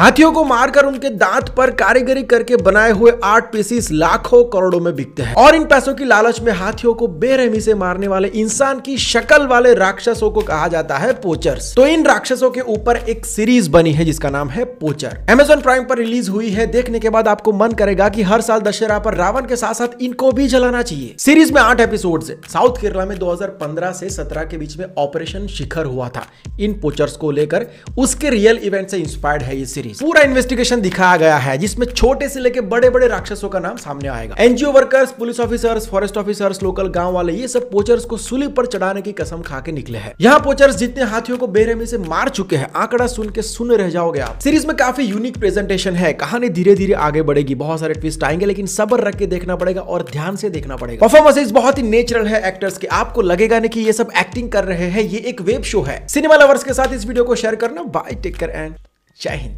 हाथियों को मारकर उनके दांत पर कारीगरी करके बनाए हुए आर्ट पीसीस लाखों करोड़ों में बिकते हैं और इन पैसों की लालच में हाथियों को बेरहमी से मारने वाले इंसान की शक्ल वाले राक्षसों को कहा जाता है पोचर्स तो इन राक्षसों के ऊपर एक सीरीज बनी है जिसका नाम है पोचर एमेजोन प्राइम पर रिलीज हुई है देखने के बाद आपको मन करेगा की हर साल दशहरा पर रावण के साथ साथ इनको भी जलाना चाहिए सीरीज में आठ एपिसोड है साउथ केरला में दो से सत्रह के बीच में ऑपरेशन शिखर हुआ था इन पोचर्स को लेकर उसके रियल इवेंट से इंस्पायर्ड है ये सीरीज पूरा इन्वेस्टिगेशन दिखाया गया है जिसमें छोटे से लेकर बड़े बड़े राक्षसों का नाम सामने आएगा NGO workers police officers forest officers local गांव वाले ये सब पोचर्स को सुली पर चढ़ाने की कसम खा के निकले हैं यहाँ पोचर्स जितने हाथियों को बेरहमी से मार चुके हैं आंकड़ा सुन के सुन रह जाओगे आप सीरीज में काफी यूनिक प्रेजेंटेशन है कहानी धीरे धीरे आगे बढ़ेगी बहुत सारे ट्विस्ट आएंगे लेकिन सबर रख के देखना पड़ेगा और ध्यान से देखना पड़ेगा परफॉर्मेंसेज बहुत ही नेचुरल है एक्टर्स के आपको लगेगा नहीं की ये सब एक्टिंग कर रहे हैं ये एक वेब शो है सिनेमा लवर्स के साथ इस वीडियो को शेयर करना बाय टेक कर एंड जय हिंद